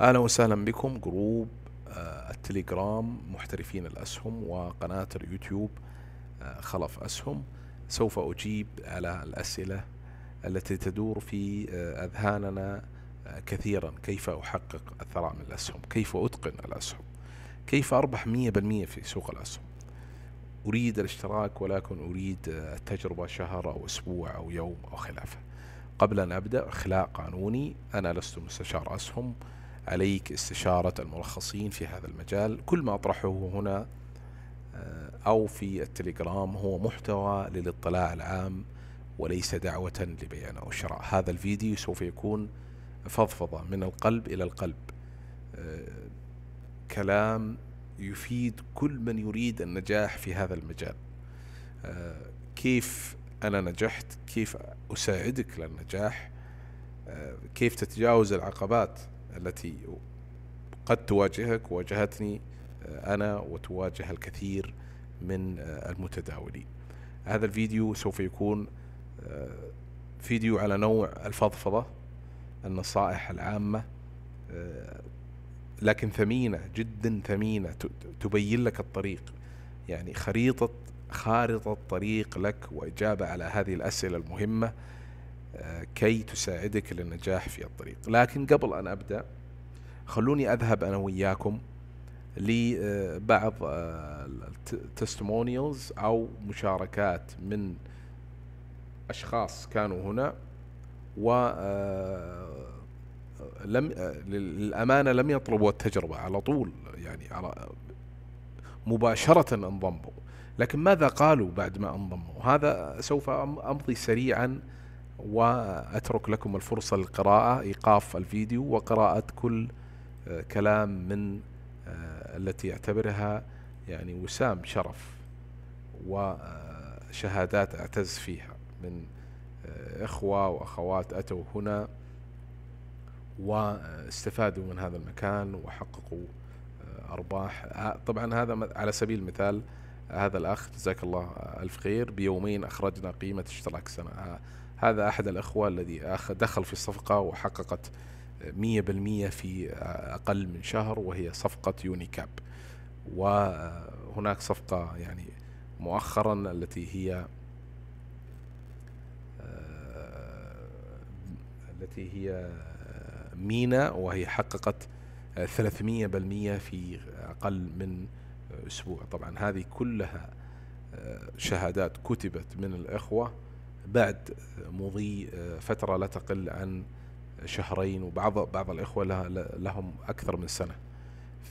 اهلا وسهلا بكم جروب آه، التليجرام محترفين الاسهم وقناه اليوتيوب آه، خلف اسهم سوف اجيب على الاسئله التي تدور في آه، اذهاننا كثيرا كيف احقق الثراء من الاسهم كيف اتقن الاسهم كيف اربح 100% في سوق الاسهم اريد الاشتراك ولكن اريد التجربه شهر او اسبوع او يوم او خلافه قبل ان ابدا اخلاء قانوني انا لست مستشار اسهم عليك استشارة المرخصين في هذا المجال كل ما أطرحه هنا آه، أو في التليجرام هو محتوى للاطلاع العام وليس دعوة لبيع أو شراء هذا الفيديو سوف يكون فضفضة من القلب إلى القلب آه، كلام يفيد كل من يريد النجاح في هذا المجال آه، كيف أنا نجحت كيف أساعدك للنجاح كيف تتجاوز العقبات التي قد تواجهك واجهتني آه، أنا وتواجه الكثير من آه، المتداولين هذا الفيديو سوف يكون آه، فيديو على نوع الفضفضة النصائح العامة لكن ثمينة جدا ثمينة تبين لك الطريق يعني خريطة خارطة طريق لك وإجابة على هذه الأسئلة المهمة كي تساعدك للنجاح في الطريق لكن قبل أن أبدأ خلوني أذهب أنا وياكم لبعض آه، التستمونيلز آه، أو مشاركات من أشخاص كانوا هنا و آه، لم للأمانة لم يطلبوا التجربة على طول يعني على مباشرة انضموا لكن ماذا قالوا بعد ما انضموا هذا سوف أمضي سريعا وأترك لكم الفرصة للقراءة إيقاف الفيديو وقراءة كل آه، كلام من آه، التي يعتبرها يعني وسام شرف وشهادات آه، أعتز فيها من إخوة وأخوات أتوا هنا واستفادوا من هذا المكان وحققوا أرباح طبعا هذا على سبيل المثال هذا الأخ جزاك الله ألف خير بيومين أخرجنا قيمة اشتراك سنة هذا أحد الأخوة الذي دخل في الصفقة وحققت 100% في أقل من شهر وهي صفقة يونيكاب وهناك صفقة يعني مؤخرا التي هي آه، التي هي مينا وهي حققت 300% في أقل من أسبوع طبعا هذه كلها آه، شهادات كتبت من الإخوة بعد مضي آه، فترة لا تقل عن شهرين وبعض بعض الإخوة لهم أكثر من سنة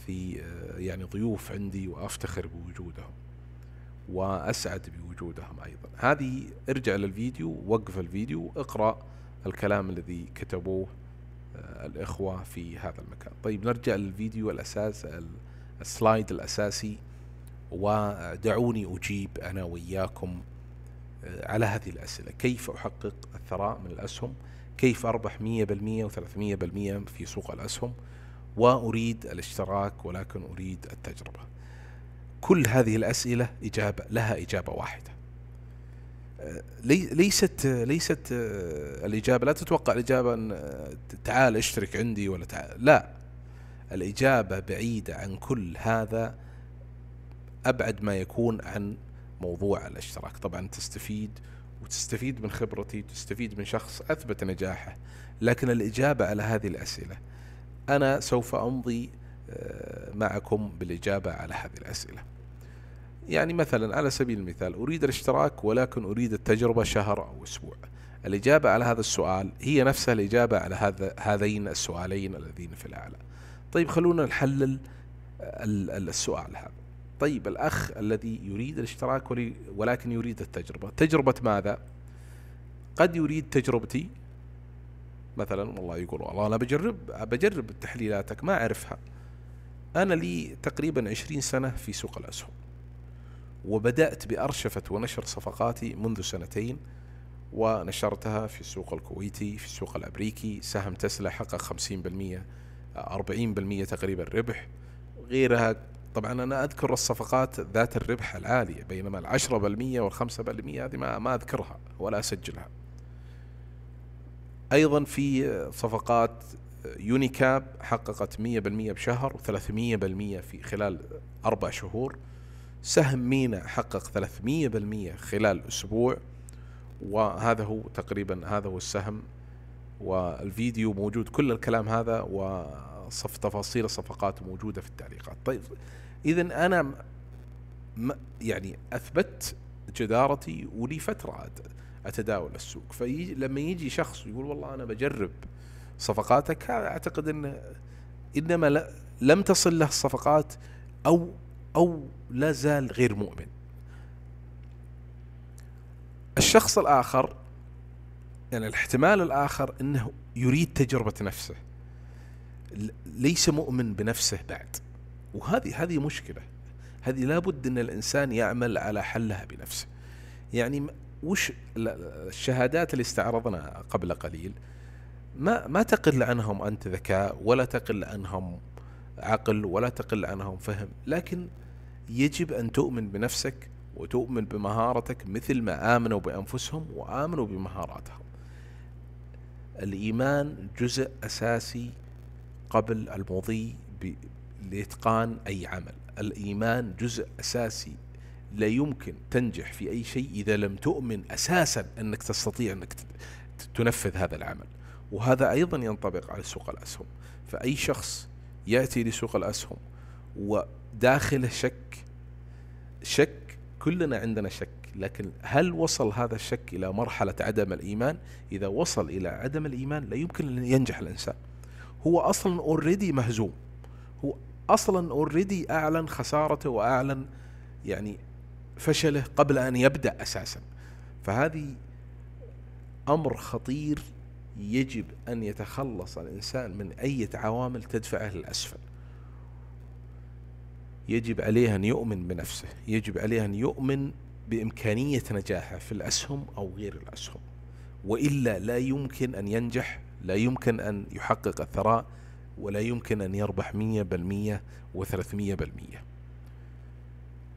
في آه، يعني ضيوف عندي وأفتخر بوجودهم وأسعد بوجودهم أيضا هذه ارجع للفيديو وقف الفيديو اقرأ الكلام الذي كتبوه آه، الإخوة في هذا المكان طيب نرجع للفيديو الأساس السلايد الأساسي ودعوني أجيب أنا وإياكم على هذه الأسئلة كيف أحقق الثراء من الأسهم كيف أربح 100% و300% في سوق الأسهم وأريد الاشتراك ولكن أريد التجربة كل هذه الأسئلة إجابة لها إجابة واحدة أه، ليست ليست أه، الإجابة لا تتوقع الإجابة أن أه، تعال اشترك عندي ولا تعال لا الإجابة بعيدة عن كل هذا أبعد ما يكون عن موضوع الاشتراك طبعا تستفيد وتستفيد من خبرتي وتستفيد من شخص أثبت نجاحه لكن الإجابة على هذه الأسئلة أنا سوف أمضي آه، معكم بالإجابة على هذه الأسئلة يعني مثلا على سبيل المثال أريد الاشتراك ولكن أريد التجربة شهر أو أسبوع الإجابة على هذا السؤال هي نفسها الإجابة على هذا هذين السؤالين الذين في الأعلى طيب خلونا نحلل السؤال هذا طيب الأخ الذي يريد الاشتراك ولكن يريد التجربة تجربة ماذا قد يريد تجربتي مثلا والله يقول والله أنا بجرب بجرب تحليلاتك ما أعرفها أنا لي تقريبا عشرين سنة في سوق الأسهم وبدأت بأرشفة ونشر صفقاتي منذ سنتين ونشرتها في السوق الكويتي في السوق الأمريكي سهم تسلا حقق 50% 40% تقريبا ربح غيرها طبعا انا اذكر الصفقات ذات الربح العاليه بينما ال 10% والخمسة 5% هذه ما, ما اذكرها ولا اسجلها ايضا في صفقات يونيكاب حققت 100% بشهر و300% في خلال أربع شهور سهم مينا حقق 300% خلال أسبوع وهذا هو تقريبا هذا هو السهم والفيديو موجود كل الكلام هذا و صف تفاصيل الصفقات موجوده في التعليقات طيب اذا انا يعني اثبت جدارتي ولي فتره اتداول السوق فلما يجي شخص يقول والله انا بجرب صفقاتك هذا اعتقد انه انما لم تصل له الصفقات او او لا زال غير مؤمن الشخص الاخر يعني الاحتمال الاخر انه يريد تجربه نفسه ليس مؤمن بنفسه بعد وهذه هذه مشكله هذه لابد ان الانسان يعمل على حلها بنفسه يعني وش الشهادات اللي استعرضنا قبل قليل ما ما تقل عنهم انت ذكاء ولا تقل عنهم عقل ولا تقل عنهم فهم لكن يجب ان تؤمن بنفسك وتؤمن بمهارتك مثل ما امنوا بانفسهم وامنوا بمهاراتهم الايمان جزء اساسي قبل المضي لإتقان أي عمل الإيمان جزء أساسي لا يمكن تنجح في أي شيء إذا لم تؤمن أساسا أنك تستطيع أنك تنفذ هذا العمل وهذا أيضا ينطبق على سوق الأسهم فأي شخص يأتي لسوق الأسهم وداخله شك شك كلنا عندنا شك لكن هل وصل هذا الشك إلى مرحلة عدم الإيمان إذا وصل إلى عدم الإيمان لا يمكن أن ينجح الإنسان هو اصلا اوريدي مهزوم هو اصلا اوريدي اعلن خسارته واعلن يعني فشله قبل ان يبدا اساسا فهذه امر خطير يجب ان يتخلص الانسان من اي عوامل تدفعه للاسفل يجب عليه ان يؤمن بنفسه يجب عليه ان يؤمن بامكانيه نجاحه في الاسهم او غير الاسهم والا لا يمكن ان ينجح لا يمكن أن يحقق الثراء ولا يمكن أن يربح 100% و300%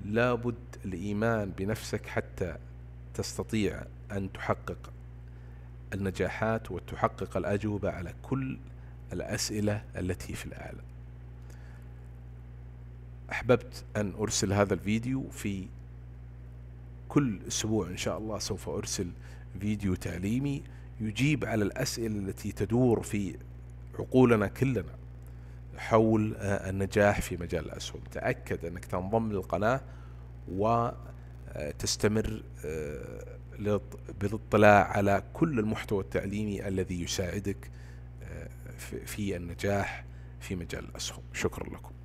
لابد الإيمان بنفسك حتى تستطيع أن تحقق النجاحات وتحقق الأجوبة على كل الأسئلة التي في العالم أحببت أن أرسل هذا الفيديو في كل أسبوع إن شاء الله سوف أرسل فيديو تعليمي يجيب على الاسئله التي تدور في عقولنا كلنا حول آه، النجاح في مجال الاسهم، تاكد انك تنضم للقناه وتستمر آه، آه، بالاطلاع على كل المحتوى التعليمي الذي يساعدك في النجاح في مجال الاسهم، شكرا لكم.